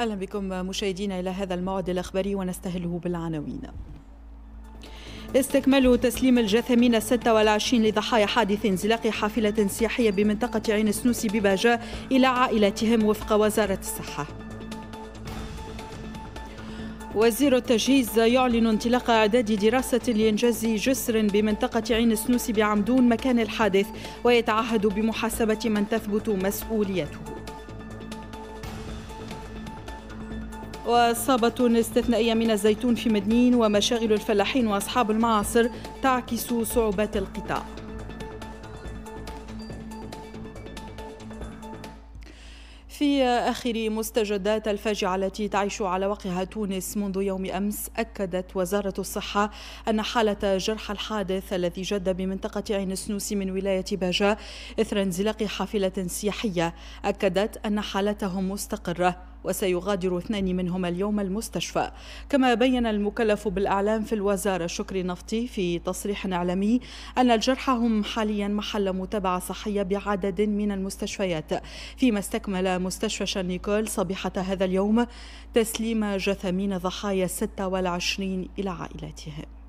اهلا بكم مشاهدينا الى هذا الموعد الاخباري ونستهله بالعناوين. استكمال تسليم الجثامين الستة والعشرين لضحايا حادث انزلاق حافلة سياحية بمنطقة عين السنوسي بباجا إلى عائلاتهم وفق وزارة الصحة وزير التجهيز يعلن انطلاق اعداد دراسه لانجاز جسر بمنطقه عين السنوسي بعمدون مكان الحادث ويتعهد بمحاسبه من تثبت مسؤوليته وصابة استثنائية من الزيتون في مدنين ومشاغل الفلاحين وأصحاب المعاصر تعكس صعوبات القطاع في آخر مستجدات الفاجعة التي تعيش على وقعها تونس منذ يوم أمس أكدت وزارة الصحة أن حالة جرح الحادث الذي جد بمنطقة عين سنوسي من ولاية باجا إثر انزلاق حافلة سياحية أكدت أن حالتهم مستقرة وسيغادر اثنان منهما اليوم المستشفى كما بين المكلف بالأعلام في الوزارة شكري نفطي في تصريح إعلامي أن الجرحى هم حاليا محل متابعة صحية بعدد من المستشفيات فيما استكمل مستشفى شارنيكول صبيحة هذا اليوم تسليم جثامين ضحايا 26 إلى عائلاتهم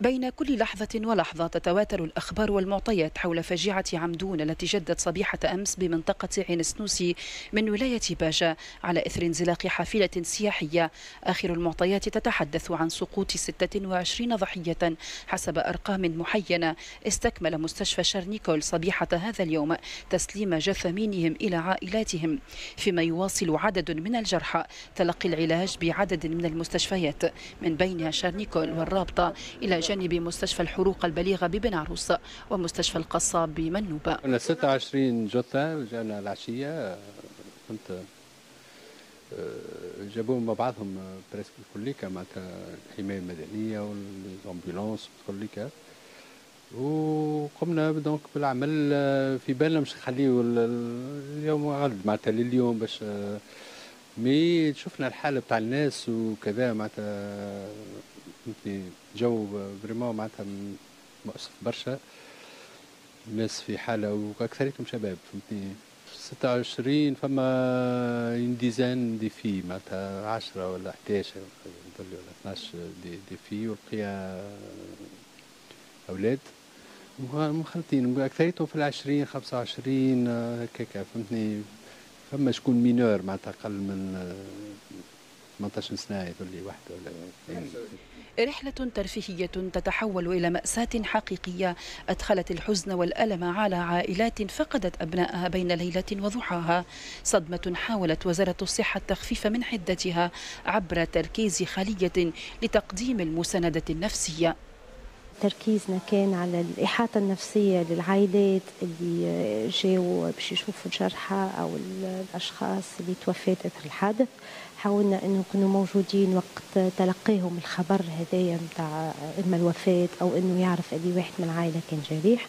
بين كل لحظة ولحظة تتواتر الأخبار والمعطيات حول فجيعة عمدون التي جدت صبيحة أمس بمنطقة عين سنوسي من ولاية باجا على إثر انزلاق حافلة سياحية آخر المعطيات تتحدث عن سقوط 26 ضحية حسب أرقام محينة استكمل مستشفى شارنيكول صبيحة هذا اليوم تسليم جثامينهم إلى عائلاتهم فيما يواصل عدد من الجرحى تلقي العلاج بعدد من المستشفيات من بينها شارنيكول والرابطة إلى بجانب مستشفى الحروق البليغة عروس ومستشفى القصاب بمنوبة كنا 26 جثة جانا العشية كنت آه، جابوهم مع بعضهم آه، بريسك الكليكا معناتها الحمايه المدنيه والامبولانس الكليكا وقمنا دونك بالعمل آه، في بالنا مش نخليو اليوم غد معناتها لليوم باش مي شفنا الحاله بتاع الناس وكذا معناتها فهمتني جو فريمون معناتها مؤسف برشا الناس في حالة وأكثريتهم شباب فهمتني ستة وعشرين فما ديزان دي في معناتها عشرة ولا 11 ولا اثناش دي, دي في والبقية أولاد مخلطين أكثريتهم في العشرين خمسة وعشرين هكاكا فهمتني فما شكون مينور معناتها أقل من 18 سنه يقول لي وحده ولا يعني رحلة ترفيهية تتحول إلى مأساة حقيقية أدخلت الحزن والألم على عائلات فقدت أبنائها بين ليلة وضحاها صدمة حاولت وزارة الصحة التخفيف من حدتها عبر تركيز خلية لتقديم المساندة النفسية تركيزنا كان على الإحاطة النفسية للعائلات اللي جاوا باش يشوفوا الجرحى أو الأشخاص اللي توفات أثر الحادث حاولنا أنه يكونوا موجودين وقت تلقيهم الخبر هذايا متاع إما الوفاة أو أنه يعرف أي واحد من العائلة كان جريح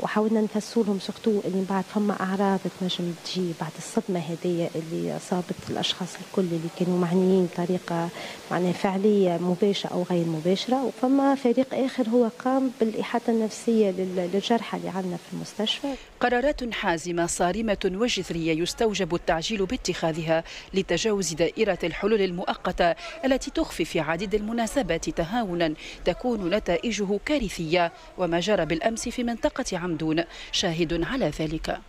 وحاولنا نفسولهم سورتو اللي من بعد فما اعراض تنجم تجي بعد الصدمه هذيا اللي اصابت الاشخاص الكل اللي كانوا معنيين بطريقه معناها فعليه مباشره او غير مباشره وفما فريق اخر هو قام بالاحاطه النفسيه للجرحى اللي عندنا في المستشفى قرارات حازمه صارمه وجذريه يستوجب التعجيل باتخاذها لتجاوز دائره الحلول المؤقته التي تخفي في عديد المناسبات تهاونا تكون نتائجه كارثيه وما جرى بالامس في منطقه عمدون شاهد على ذلك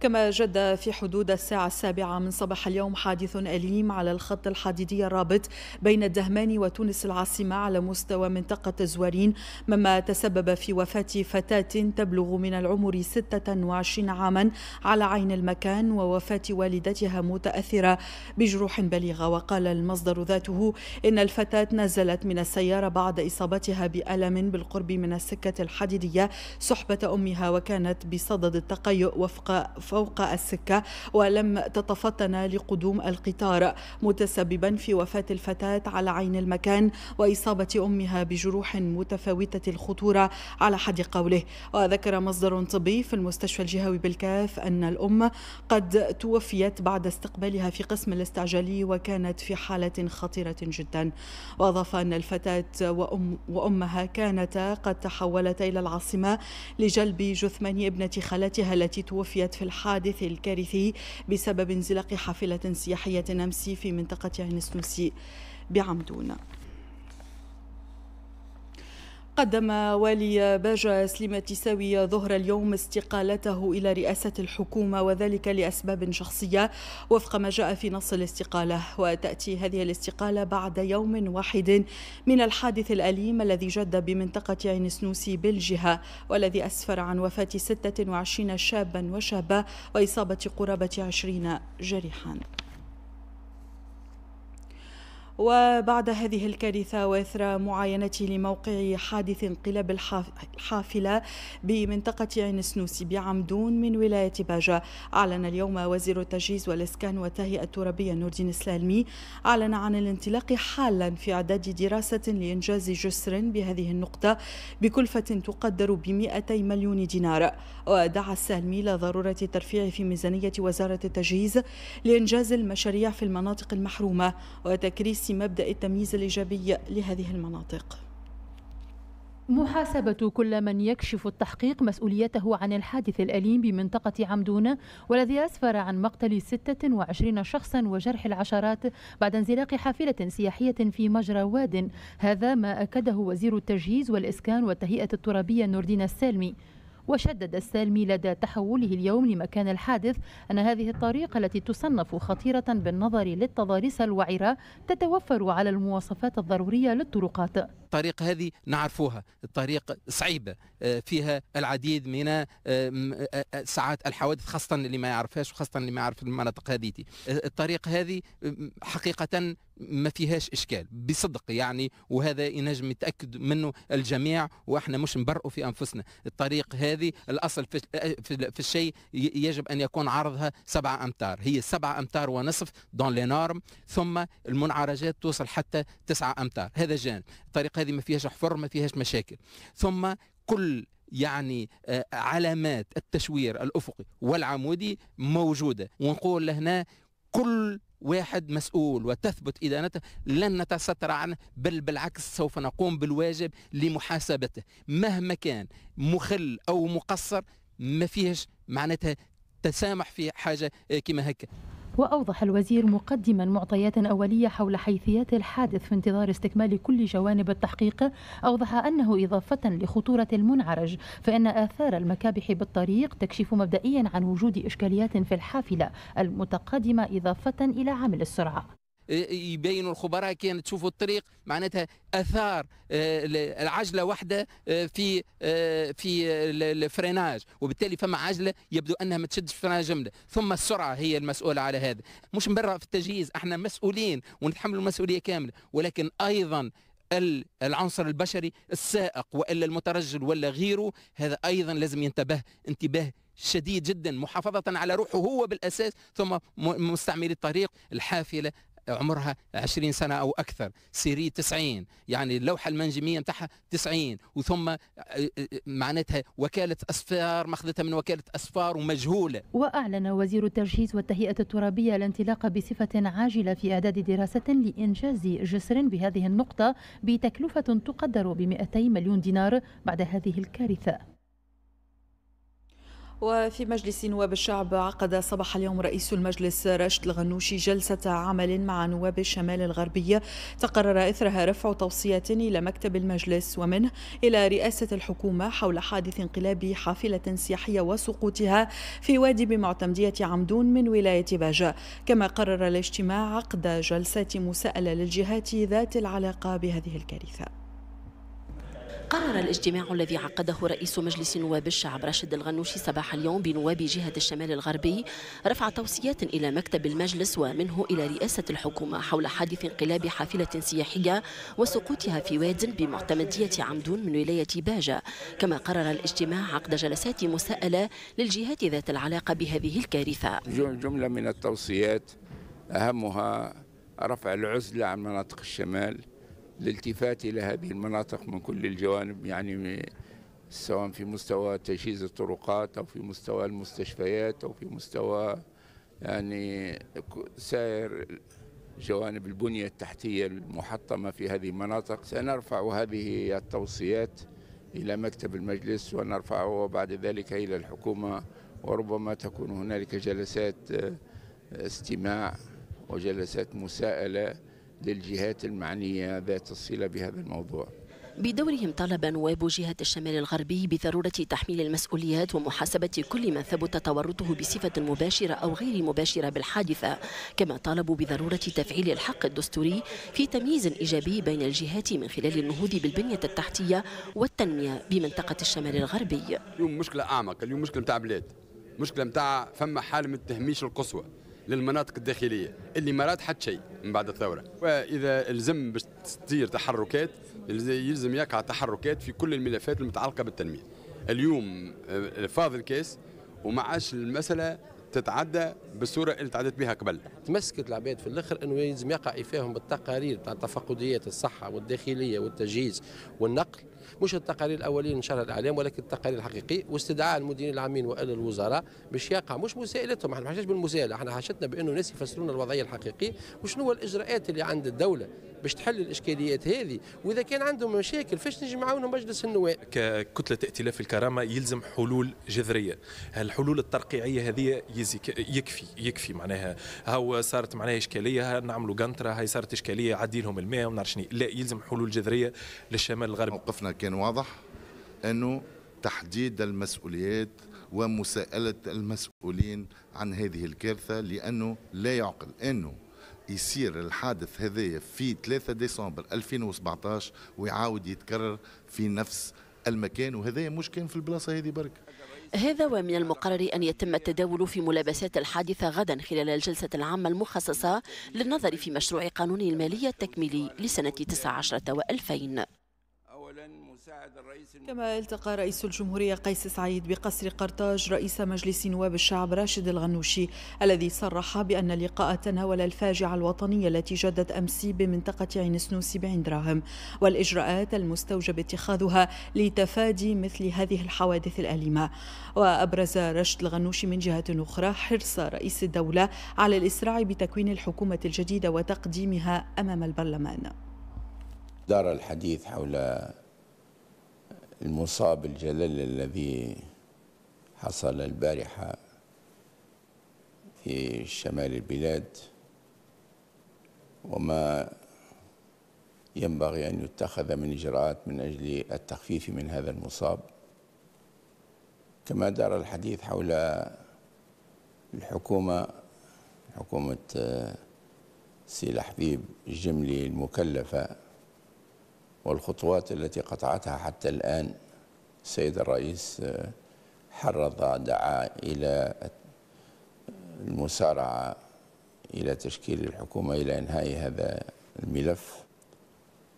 كما جد في حدود الساعة السابعة من صباح اليوم حادث أليم على الخط الحديدي الرابط بين الدهمان وتونس العاصمة على مستوى منطقة زوارين مما تسبب في وفاة فتاة تبلغ من العمر 26 عاما على عين المكان ووفاة والدتها متأثرة بجروح بليغة وقال المصدر ذاته إن الفتاة نزلت من السيارة بعد إصابتها بألم بالقرب من السكة الحديدية صحبة أمها وكانت بصدد التقيؤ وفق فوق السكة ولم تتفطن لقدوم القطار متسببا في وفاة الفتاة على عين المكان وإصابة أمها بجروح متفاوتة الخطورة على حد قوله وذكر مصدر طبي في المستشفى الجهوي بالكاف أن الأم قد توفيت بعد استقبالها في قسم الاستعجالي وكانت في حالة خطيرة جدا وأضاف أن الفتاة وأم وأمها كانتا قد تحولتا إلى العاصمة لجلب جثمان ابنة خالتها التي توفيت في الحالة الحادث الكارثي بسبب انزلاق حافلة سياحية أمس في منطقة عين السوسي بعمدون قدم والي باجا سليمة تساوي ظهر اليوم استقالته إلى رئاسة الحكومة وذلك لأسباب شخصية وفق ما جاء في نص الاستقالة وتأتي هذه الاستقالة بعد يوم واحد من الحادث الأليم الذي جد بمنطقة عين سنوسي بالجهة والذي أسفر عن وفاة 26 شابا وشابة وإصابة قرابة 20 جريحا وبعد هذه الكارثة وإثر معاينة لموقع حادث انقلاب الحافلة بمنطقة عين سنوسي بعمدون من ولاية باجة أعلن اليوم وزير التجهيز والإسكان والتهيئة الترابية نور الدين أعلن عن الانطلاق حالا في إعداد دراسة لإنجاز جسر بهذه النقطة بكلفة تقدر ب 200 مليون دينار ودعا السالمي إلى ضرورة الترفيع في ميزانية وزارة التجهيز لإنجاز المشاريع في المناطق المحرومة وتكريس مبدا التمييز الايجابي لهذه المناطق محاسبة كل من يكشف التحقيق مسؤوليته عن الحادث الأليم بمنطقة عمدون والذي أسفر عن مقتل 26 شخصا وجرح العشرات بعد انزلاق حافلة سياحية في مجرى واد هذا ما أكده وزير التجهيز والإسكان والتهيئة الترابية نوردين السالمي وشدد السالمي لدى تحوله اليوم لمكان الحادث أن هذه الطريقة التي تصنف خطيرة بالنظر للتضاريس الوعرة تتوفر على المواصفات الضرورية للطرقات الطريق هذه نعرفوها الطريق صعيبة آه، فيها العديد من آه، آه، ساعات الحوادث خاصة اللي ما يعرفهاش وخاصة اللي ما يعرف المناطق هذه الطريق هذه حقيقة ما فيهاش اشكال بصدق يعني وهذا ينجم يتاكد منه الجميع واحنا مش نبرئوا في انفسنا الطريق هذه الاصل في, في الشيء يجب ان يكون عرضها سبعة امتار هي سبعة امتار ونصف دون لي نورم ثم المنعرجات توصل حتى تسعة امتار هذا جانب الطريق هذه ما فيهاش حفر ما فيهاش مشاكل ثم كل يعني آه، علامات التشوير الافقي والعمودي موجوده ونقول لهنا كل واحد مسؤول وتثبت إدانته لن نتستر عنه بل بالعكس سوف نقوم بالواجب لمحاسبته مهما كان مخل أو مقصر ما فيهش معناتها تسامح في حاجة آه، كما هكا وأوضح الوزير مقدما معطيات أولية حول حيثيات الحادث في انتظار استكمال كل جوانب التحقيق أوضح أنه إضافة لخطورة المنعرج فإن آثار المكابح بالطريق تكشف مبدئيا عن وجود إشكاليات في الحافلة المتقادمة إضافة إلى عامل السرعة يبينوا الخبراء كان تشوفوا الطريق معناتها اثار آه، العجله وحده آه، في آه، في الفريناج وبالتالي فما عجله يبدو انها ما تشدش في جمله ثم السرعه هي المسؤوله على هذا مش مبرر في التجهيز احنا مسؤولين ونتحمل المسؤوليه كامله ولكن ايضا العنصر البشري السائق والا المترجل ولا غيره هذا ايضا لازم ينتبه انتباه شديد جدا محافظة على روحه هو بالأساس ثم مستعملي الطريق الحافلة عمرها 20 سنه او اكثر سيري 90 يعني اللوحه المنجميه نتاعها 90 وثم آه، آه، معناتها وكاله اسفار ماخذتها من وكاله اسفار ومجهوله واعلن وزير التجهيز والتهيئه الترابيه الانطلاق بصفه عاجله في اعداد دراسه لانجاز جسر بهذه النقطه بتكلفه تقدر ب 200 مليون دينار بعد هذه الكارثه وفي مجلس نواب الشعب عقد صباح اليوم رئيس المجلس راشد الغنوشي جلسة عمل مع نواب الشمال الغربية تقرر إثرها رفع توصية إلى مكتب المجلس ومنه إلى رئاسة الحكومة حول حادث انقلاب حافلة سياحية وسقوطها في وادي بمعتمدية عمدون من ولاية باجة كما قرر الاجتماع عقد جلسات مساءلة للجهات ذات العلاقة بهذه الكارثة قرر الاجتماع الذي عقده رئيس مجلس نواب الشعب راشد الغنوشي صباح اليوم بنواب جهة الشمال الغربي رفع توصيات إلى مكتب المجلس ومنه إلى رئاسة الحكومة حول حادث انقلاب حافلة سياحية وسقوطها في واد بمعتمدية عمدون من ولاية باجة كما قرر الاجتماع عقد جلسات مساءلة للجهات ذات العلاقة بهذه الكارثة جملة من التوصيات أهمها رفع العزلة عن مناطق الشمال الالتفات إلى هذه المناطق من كل الجوانب يعني سواء في مستوى تجهيز الطرقات أو في مستوى المستشفيات أو في مستوى يعني سائر جوانب البنية التحتية المحطمة في هذه المناطق سنرفع هذه التوصيات إلى مكتب المجلس ونرفعه بعد ذلك إلى الحكومة وربما تكون هنالك جلسات آه، استماع وجلسات مساءله للجهات المعنية ذات الصلة بهذا الموضوع بدورهم طالب نواب جهة الشمال الغربي بضرورة تحميل المسؤوليات ومحاسبة كل من ثبت تورطه بصفة مباشرة أو غير مباشرة بالحادثة كما طالبوا بضرورة تفعيل الحق الدستوري في تمييز إيجابي بين الجهات من خلال النهوض بالبنية التحتية والتنمية بمنطقة الشمال الغربي اليوم مشكلة أعمق اليوم مشكلة متاع بلاد مشكلة متاع فما حالة من التهميش القصوى للمناطق الداخليه اللي ما رات حتى شيء من بعد الثوره واذا الزم باش تصير تحركات يلزم يقع تحركات في كل الملفات المتعلقه بالتنميه اليوم آه، فاض الكاس وما عادش المساله تتعدى بالصوره اللي تعدت بها قبل. تمسكت العباد في الاخر انه يلزم يقع فيهم بالتقارير تاع التفقديات الصحه والداخليه والتجهيز والنقل مش التقارير الاوليه نشرها الاعلام ولكن التقارير الحقيقي واستدعاء المديرين العامين والا الوزراء باش يقع مش مسائلتهم احنا ما حاجاش بالمساءله احنا حاجتنا بانه الناس يفسرون الوضعيه الحقيقيه وشنو هو الاجراءات اللي عند الدوله باش تحل الاشكاليات هذه واذا كان عندهم مشاكل فاش نجي معاونهم مجلس النواب ككتله ائتلاف الكرامه يلزم حلول جذريه الحلول الترقيعيه هذه يكفي يكفي معناها هاو صارت معناها اشكاليه نعملوا قنطره هي صارت اشكاليه عدي لهم الماء وما شنو لا يلزم حلول جذريه للشمال الغربي موقفنا كان واضح انه تحديد المسؤوليات ومساءله المسؤولين عن هذه الكارثه لانه لا يعقل انه يصير الحادث هذايا في 3 ديسمبر 2017 ويعاود يتكرر في نفس المكان وهذا مش كان في البلاصه هذه برك هذا ومن المقرر أن يتم التداول في ملابسات الحادثة غدا خلال الجلسة العامة المخصصة للنظر في مشروع قانون المالية التكميلي لسنة 19 و2000 كما التقى رئيس الجمهورية قيس سعيد بقصر قرطاج رئيس مجلس نواب الشعب راشد الغنوشي الذي صرح بأن اللقاء تناول الفاجعة الوطنية التي جدت أمس بمنطقة عين سنوسي بعين دراهم والإجراءات المستوجب اتخاذها لتفادي مثل هذه الحوادث الأليمة وأبرز راشد الغنوشي من جهة أخرى حرص رئيس الدولة على الإسراع بتكوين الحكومة الجديدة وتقديمها أمام البرلمان دار الحديث حول المصاب الجلل الذي حصل البارحة في شمال البلاد وما ينبغي أن يتخذ من إجراءات من أجل التخفيف من هذا المصاب كما دار الحديث حول الحكومة حكومة آه، سي الحبيب الجملي المكلفة والخطوات التي قطعتها حتى الآن السيد الرئيس آه، حرض دعا إلى المسارعة إلى تشكيل الحكومة إلى إنهاء هذا الملف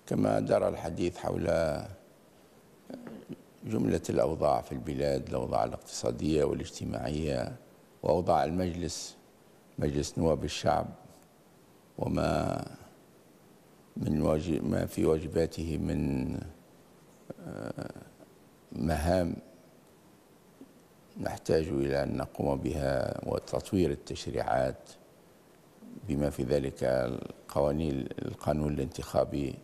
كما دار الحديث حول آه، جملة الأوضاع في البلاد الأوضاع الاقتصادية والاجتماعية وأوضاع المجلس مجلس نواب الشعب وما من واجب ما في واجباته من آه، مهام نحتاج إلى أن نقوم بها وتطوير التشريعات بما في ذلك القوانين القانون الانتخابي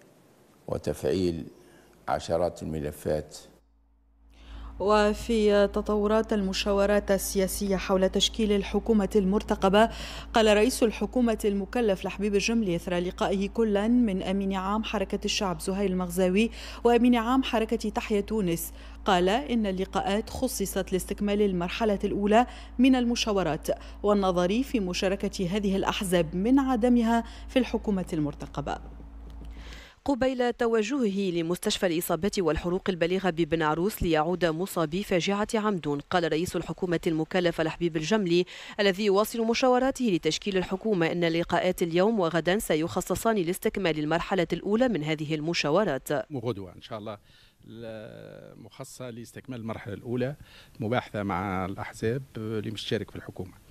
وتفعيل عشرات الملفات وفي تطورات المشاورات السياسية حول تشكيل الحكومة المرتقبة قال رئيس الحكومة المكلف لحبيب الجملي إثر لقائه كلا من أمين عام حركة الشعب زهير المغزاوي وأمين عام حركة تحيا تونس قال إن اللقاءات خصصت لاستكمال المرحلة الأولى من المشاورات والنظر في مشاركة هذه الأحزاب من عدمها في الحكومة المرتقبة قبيل توجهه لمستشفى الاصابات والحروق البليغة ببن عروس ليعود مصابي فاجعة عمدون قال رئيس الحكومة المكلف الحبيب الجملي الذي يواصل مشاوراته لتشكيل الحكومة إن لقاءات اليوم وغدا سيخصصان لاستكمال المرحلة الأولى من هذه المشاورات غدوة إن شاء الله مخصصة لاستكمال المرحلة الأولى مباحثة مع الأحزاب اللي مشترك في الحكومة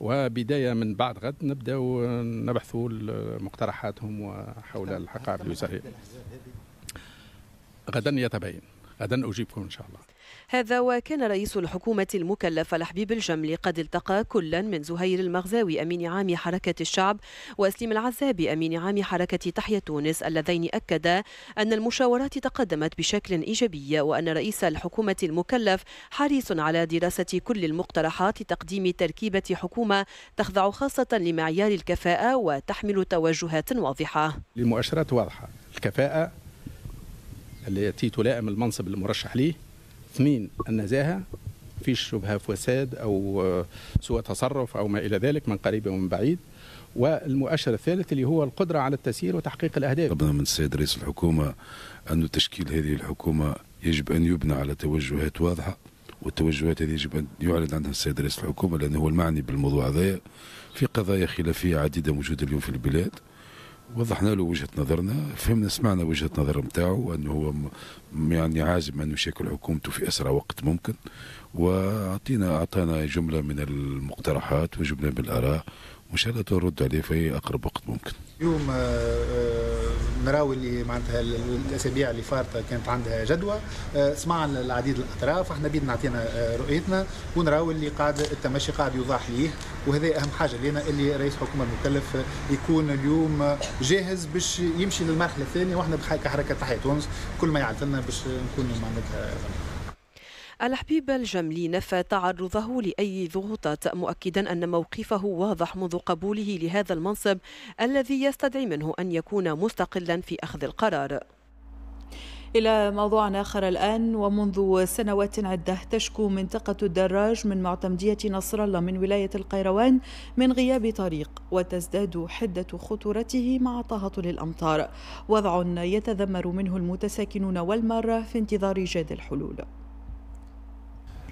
وبدايه من بعد غد نبداو نبحثوا مقترحاتهم وحول الحقائق اليساريه غدا يتبين غدا اجيبكم ان شاء الله هذا وكان رئيس الحكومة المكلف لحبيب الجمل قد التقى كلا من زهير المغزاوي أمين عام حركة الشعب وأسليم العزابي أمين عام حركة تحية تونس اللذين أكدا أن المشاورات تقدمت بشكل إيجابي وأن رئيس الحكومة المكلف حريص على دراسة كل المقترحات لتقديم تركيبة حكومة تخضع خاصة لمعيار الكفاءة وتحمل توجهات واضحة المؤشرات واضحة الكفاءة التي تلائم المنصب المرشح ليه تثمين النزاهه فيش شبهه فساد او سوء تصرف او ما الى ذلك من قريب ومن بعيد والمؤشر الثالث اللي هو القدره على التسيير وتحقيق الاهداف طبعا من السيد رئيس الحكومه أن تشكيل هذه الحكومه يجب ان يبنى على توجهات واضحه والتوجهات هذه يجب ان يعلن عنها السيد رئيس الحكومه لانه هو المعني بالموضوع هذايا في قضايا خلافيه عديده موجوده اليوم في البلاد وضحنا له وجهه نظرنا فهمنا سمعنا وجهه نظر نتاعو انه هو يعني عازم انه يشكل حكومته في اسرع وقت ممكن واعطينا اعطانا جمله من المقترحات وجمله من الاراء وان شاء الله ترد عليه في اقرب وقت ممكن. يوم نراوي آه، آه، اللي معناتها الاسابيع اللي فارته كانت عندها جدوى آه، سمعنا العديد الاطراف احنا بيدنا نعطينا رؤيتنا ونراوي اللي قاعد التمشي قاعد يوضح ليه وهذا اهم حاجه لنا اللي رئيس الحكومه المكلف يكون اليوم جاهز باش يمشي للمرحله الثانيه واحنا كحركه تحية تونس كل ما يعطلنا باش نكون معناتها الحبيب الجملي نفى تعرضه لأي ضغوطات مؤكدا أن موقفه واضح منذ قبوله لهذا المنصب الذي يستدعي منه أن يكون مستقلا في أخذ القرار إلى موضوع آخر الآن ومنذ سنوات عدة تشكو منطقة الدراج من معتمدية نصر الله من ولاية القيروان من غياب طريق وتزداد حدة خطورته مع تهطل الأمطار وضع يتذمر منه المتساكنون والمارة في انتظار جاد الحلول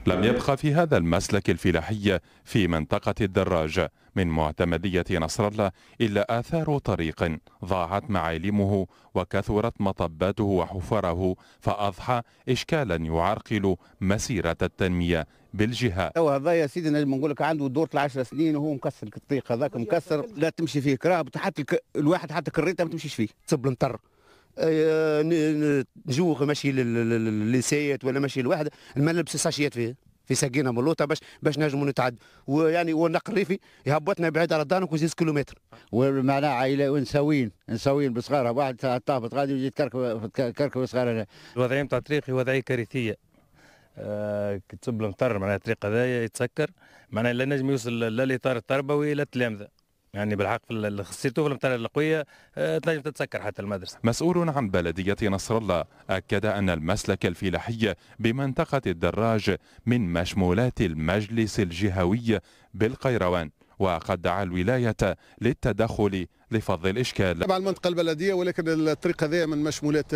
لم يبقى في هذا المسلك الفلاحي في منطقة الدراج من معتمدية نصر الله إلا آثار طريق ضاعت معالمه وكثرت مطباته وحفره فأضحى إشكالا يعرقل مسيرة التنمية بالجهة تو هذا يا سيدي نجم نقول لك عنده دور العشر سنين وهو مكسر الطريق هذاك مكسر لا تمشي فيه كراب حتى الواحد حتى كريته ما تمشيش فيه تصب المطر آه، نجوغ ماشي للسيات ولا ماشي لواحد ما نلبس ساشيات فيه في سكينه ملوطه باش باش نجموا نتعد ويعني والنق الريفي يهبطنا بعيد على الدار زيز كيلومتر ومعناها عائله ونساوين نساوين بصغارها واحد تهبط غادي ويجي تكركب كركب صغار الوضعيه نتاع الطريق وضعيه كارثيه آه كي تصب المطر معناها الطريق هذايا يتسكر معناها لا نجم يوصل لا الاطار التربوي لا التلامذه يعني بالحق في السيرتو في القويه آه، تنجم تتسكر حتى المدرسه. مسؤول عن بلديه نصر الله اكد ان المسلك الفلاحي بمنطقه الدراج من مشمولات المجلس الجهوي بالقيروان وقد دعا الولايه للتدخل لفض الاشكال. تبع المنطقه البلديه ولكن الطريق هذا من مشمولات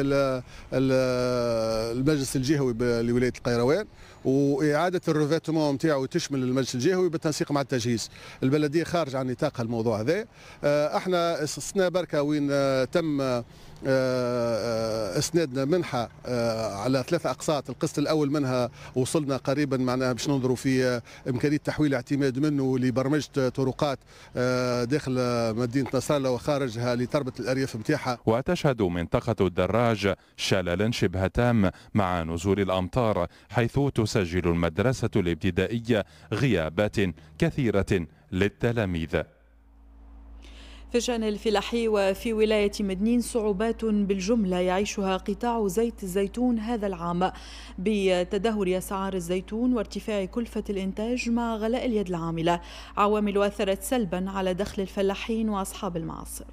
المجلس الجهوي لولايه القيروان واعاده الروفيتمون نتاعو تشمل المجلس الجهوي بالتنسيق مع التجهيز. البلديه خارج عن نطاق الموضوع هذا. آه، احنا استثناء بركه وين آه، تم آه، اسنادنا منحة على ثلاث أقساط القسط الأول منها وصلنا قريبا معناها باش ننظروا في إمكانية تحويل اعتماد منه لبرمجة طرقات داخل مدينة نصر الدخالة وخارجها لتربة الأرياف متاحة وتشهد منطقة الدراج شللا شبه تام مع نزول الأمطار حيث تسجل المدرسة الابتدائية غيابات كثيرة للتلاميذ في الشأن الفلاحي وفي ولاية مدنين صعوبات بالجملة يعيشها قطاع زيت الزيتون هذا العام بتدهور أسعار الزيتون وارتفاع كلفة الإنتاج مع غلاء اليد العاملة عوامل أثرت سلبا على دخل الفلاحين وأصحاب المعاصر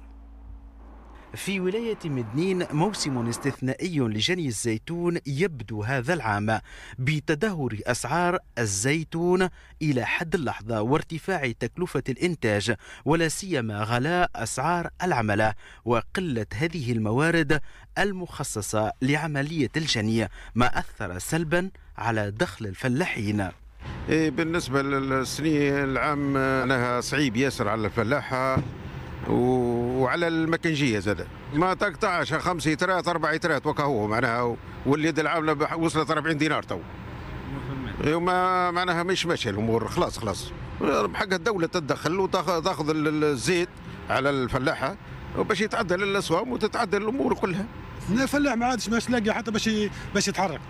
في ولاية مدنين موسم استثنائي لجني الزيتون يبدو هذا العام بتدهور أسعار الزيتون إلى حد اللحظة وارتفاع تكلفة الإنتاج ولا سيما غلاء أسعار العملة وقلة هذه الموارد المخصصة لعملية الجني ما أثر سلبا على دخل الفلاحين إيه، بالنسبة للسنين العام أنها صعيب ياسر على الفلاحة وعلى المكنجيه زاد ما تقطعش خمس ترات اربع ترات وكهو معناها واليد العامله وصلت 40 دينار تو وما إيوه، معناها مش ماشيه الامور خلاص خلاص بحق الدوله تتدخل وتاخذ الزيت على الفلاحه باش يتعدل الاسوام وتتعدل الامور كلها الفلاح ما عادش باش لاقي حتى باش باش يتحرك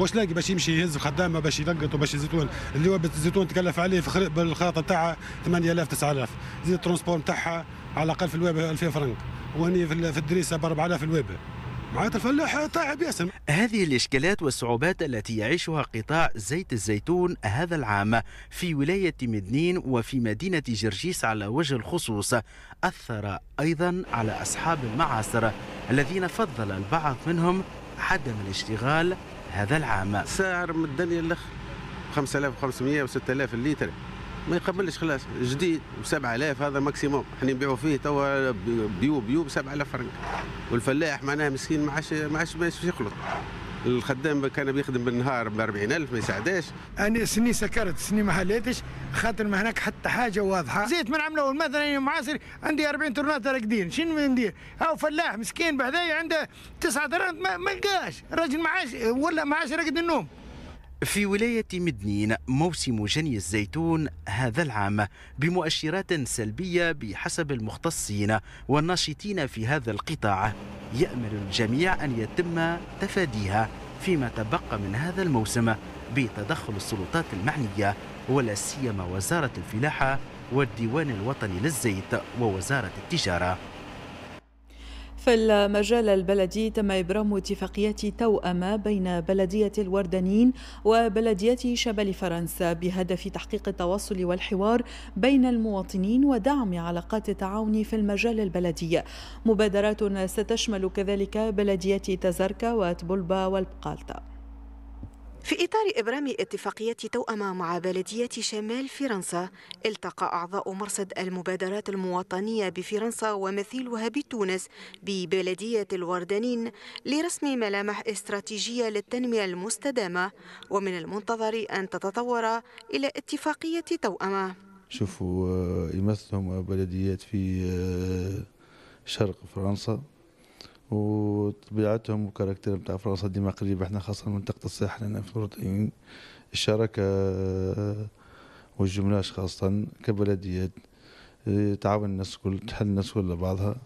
مش لاقي باش يمشي يهز خدامه باش يلقط وباش الزيتون اللي هو الزيتون تكلف عليه في بالخريطه تاعها 8000 9000 زيت الترونسبور تاعها على الاقل في الويب 2000 فرنك وهني في الدريسه ب 4000 في الويب معناتها الفلاح تعب ياسر هذه الإشكالات والصعوبات التي يعيشها قطاع زيت الزيتون هذا العام في ولاية مدنين وفي مدينة جرجيس على وجه الخصوص أثر أيضا على أصحاب المعاصر الذين فضل البعض منهم عدم الاشتغال هذا العام سعر من الدنيا الاخر 5500 و 6000 الليتر ما يقبلش خلاص جديد ب 7000 هذا ماكسيموم احنا نبيعوا فيه توا بيو بيو ب 7000 فرنك والفلاح معناه مسكين ما عادش ما عادش باش يخلط الخدام كان بيخدم بالنهار ب 40000 ما يساعداش انا سني سكرت سني ما حليتش خاطر ما هناك حتى حاجه واضحه زيت من عمله مثلا معاصر عندي 40 ترنات راكدين شنو ندير هاو فلاح مسكين بهذايا عنده 9 ترنات ما لقاش راجل ما عادش ولا ما عادش راقد النوم في ولاية مدنين موسم جني الزيتون هذا العام بمؤشرات سلبية بحسب المختصين والناشطين في هذا القطاع يأمل الجميع أن يتم تفاديها فيما تبقى من هذا الموسم بتدخل السلطات المعنية ولا سيما وزارة الفلاحة والديوان الوطني للزيت ووزارة التجارة في المجال البلدي تم إبرام اتفاقيات توأمة بين بلدية الوردانيين وبلدية شبل فرنسا بهدف تحقيق التواصل والحوار بين المواطنين ودعم علاقات التعاون في المجال البلدي مبادرات ستشمل كذلك بلدية تزركة وتبولبا والبقالطة في إطار إبرام اتفاقية توأمة مع بلدية شمال فرنسا التقى أعضاء مرصد المبادرات المواطنية بفرنسا ومثيلها بتونس ببلدية الوردانين لرسم ملامح استراتيجية للتنمية المستدامة ومن المنتظر أن تتطور إلى اتفاقية توأمة شوفوا يمثلهم آه، بلديات في آه، شرق فرنسا وطبيعتهم والكاركتير بتاع فرنسا ديما قريب احنا خاصه منطقه الساحل هنا في موريتانيا الشراكه آه، والجملاش خاصه كبلديات آه، تعاون الناس كل تحل الناس كل بعضها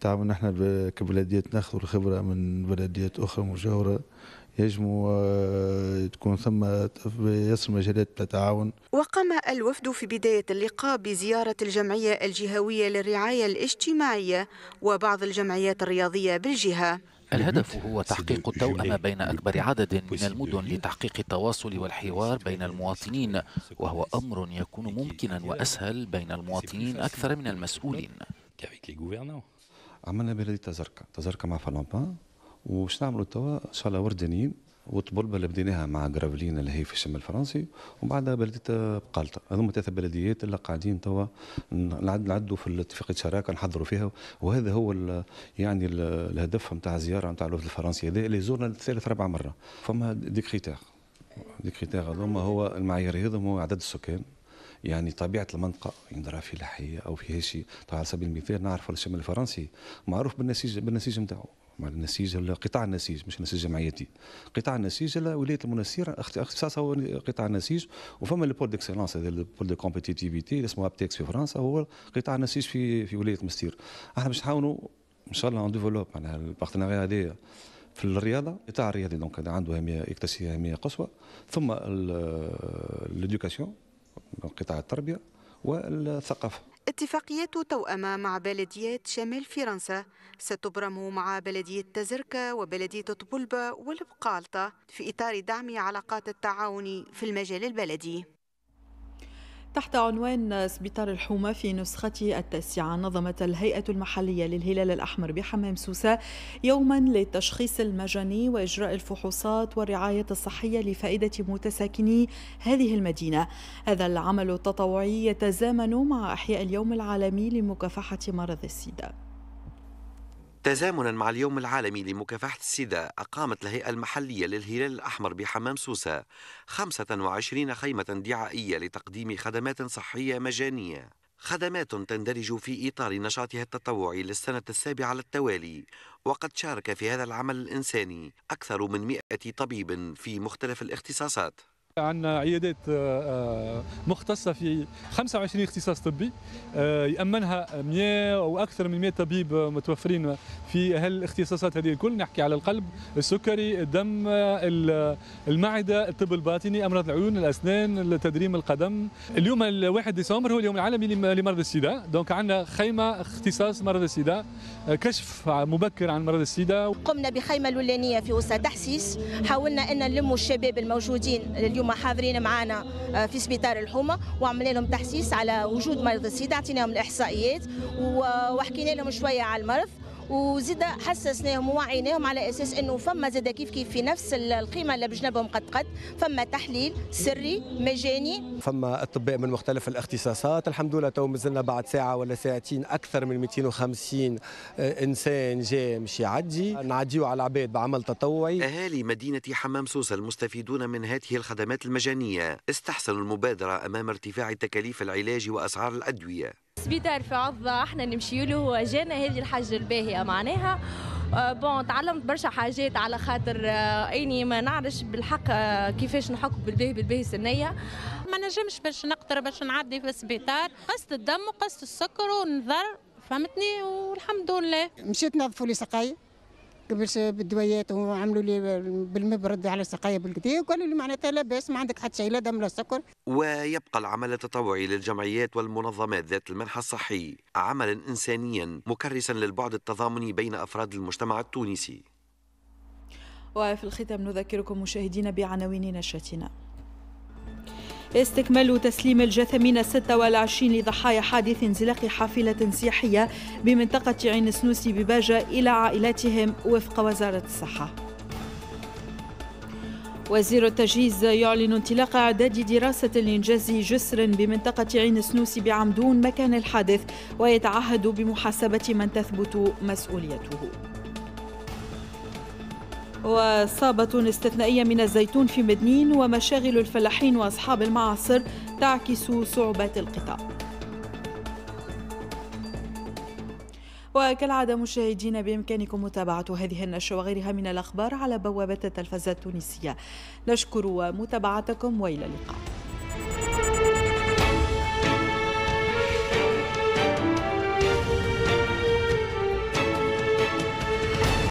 تعمل نحن كبلديات ناخذ الخبره من بلديات اخرى مجاوره يجموا آه، تكون ثم يصل مجالات التعاون وقام الوفد في بداية اللقاء بزيارة الجمعية الجهوية للرعاية الاجتماعية وبعض الجمعيات الرياضية بالجهة الهدف هو تحقيق التوأم بين أكبر عدد من المدن لتحقيق التواصل والحوار بين المواطنين وهو أمر يكون ممكنا وأسهل بين المواطنين أكثر من المسؤولين عملنا بلديه زرقاء تزركه مع فلامبان وش نعملوا توا ان شاء الله وردانين والطبلبه اللي بديناها مع جرافلين اللي هي في الشمال الفرنسي وبعدها بلديه بقالطه هذوما ثلاث بلديات اللي قاعدين توا نعد نعدوا في اتفاقيه شراكه نحضروا فيها وهذا هو يعني الهدف نتاع الزياره نتاع الوفد الفرنسي هذا اللي زورنا ثالث رابع مره فما دي كريتير دي كريتير هذوما هو المعايير هذوما هو عدد السكان يعني طبيعه المنطقه يندرى يعني فيها لحيه او فيها شيء طبعا على سبيل المثال نعرف الشمال الفرنسي معروف بالنسيج بالنسيج نتاعو مع النسيج قطاع النسيج مش النسيج جمعيتي قطاع النسيج ولايه المنسير اختصاصها هو قطاع النسيج وفما البول ديكسيلونس هذا البول دو كومبيتيتيفيتي اللي اسمه ابتكس في فرنسا هو قطاع النسيج في في ولايه مستير احنا باش نحاولوا ان شاء الله نديفلوب معناها البارتناغي هذايا في الرياضه قطاع الرياضي دونك عنده اهميه يكتسي اهميه قصوى ثم ليدوكاسيون قطاع التربية والثقافة اتفاقيات توأمة مع بلديات شمال فرنسا ستبرم مع بلدية تزركة وبلدية طبلبة والبقالطة في إطار دعم علاقات التعاون في المجال البلدي تحت عنوان سبيطار الحومة في نسخته التاسعة نظمت الهيئة المحلية للهلال الأحمر بحمام سوسة يوما للتشخيص المجاني وإجراء الفحوصات والرعاية الصحية لفائدة متساكني هذه المدينة هذا العمل التطوعي يتزامن مع إحياء اليوم العالمي لمكافحة مرض السيدا تزامنا مع اليوم العالمي لمكافحة السيدة أقامت الهيئة المحلية للهلال الأحمر بحمام سوسة 25 خيمة دعائية لتقديم خدمات صحية مجانية خدمات تندرج في إطار نشاطها التطوعي للسنة السابعة على التوالي وقد شارك في هذا العمل الإنساني أكثر من مئة طبيب في مختلف الاختصاصات عندنا عيادات آه، آه، مختصة في 25 اختصاص طبي آه، يأمنها 100 وأكثر من 100 طبيب متوفرين في هالاختصاصات هذه الكل نحكي على القلب السكري الدم المعدة الطب الباطني أمراض العيون الأسنان التدريم القدم اليوم الواحد ديسمبر هو اليوم العالمي لمرض السيدا دونك عندنا خيمة اختصاص مرض السيدا كشف مبكر عن مرض السيدا قمنا بخيمة لولانية في وسط تحسيس حاولنا أن نلموا الشباب الموجودين اليوم اليوم حاضرين معنا آه، في سبيطار الحومه وعملنا لهم تحسيس على وجود مرض السيدة اعطيناهم الاحصائيات وحكينا لهم شويه على المرض وزيد حسسناهم ووعيناهم على اساس انه فما زاد كيف كيف في نفس القيمه اللي بجنبهم قد قد فما تحليل سري مجاني فما اطباء من مختلف الاختصاصات الحمد لله تو مازلنا بعد ساعه ولا ساعتين اكثر من 250 آه، انسان جاء مش يعدي نعديو على العباد بعمل تطوعي اهالي مدينه حمام سوسه المستفيدون من هذه الخدمات المجانيه استحسنوا المبادره امام ارتفاع تكاليف العلاج واسعار الادويه سبيتار في عضة احنا نمشي له جانا هذه الحاجة الباهية معناها آه، بون تعلمت برشا حاجات على خاطر آه، اني ما نعرفش بالحق آه، كيفاش نحك بالباهي بالباهي سنيه ما نجمش باش نقدر باش نعدي في السبيطار قصت الدم وقصت السكر والنظر فهمتني والحمد لله مشيت نظفوا لي سقايه قبل بالدويات وعملوا لي بالمبرد على سقايا بالكدا وقالوا لي معناتها لاباس ما عندك حتى شيء لا دم لا سكر ويبقى العمل التطوعي للجمعيات والمنظمات ذات المنح الصحي عملا انسانيا مكرسا للبعد التضامني بين افراد المجتمع التونسي وفي الختام نذكركم مشاهدينا بعناوين نشرتنا استكمال تسليم الجثمين الستة والعشرين لضحايا حادث انزلاق حافلة سياحية بمنطقة عين السنوسي بباجة إلى عائلاتهم وفق وزارة الصحة وزير التجهيز يعلن انطلاق اعداد دراسه لانجاز جسر بمنطقه عين سنوسي بعمدون مكان الحادث ويتعهد بمحاسبه من تثبت مسؤوليته وصابة استثنائية من الزيتون في مدنين ومشاغل الفلاحين وأصحاب المعاصر تعكس صعوبات القطاع وكالعادة مشاهدين بإمكانكم متابعة هذه النشرة وغيرها من الأخبار على بوابة التلفزة التونسية نشكر متابعتكم وإلى اللقاء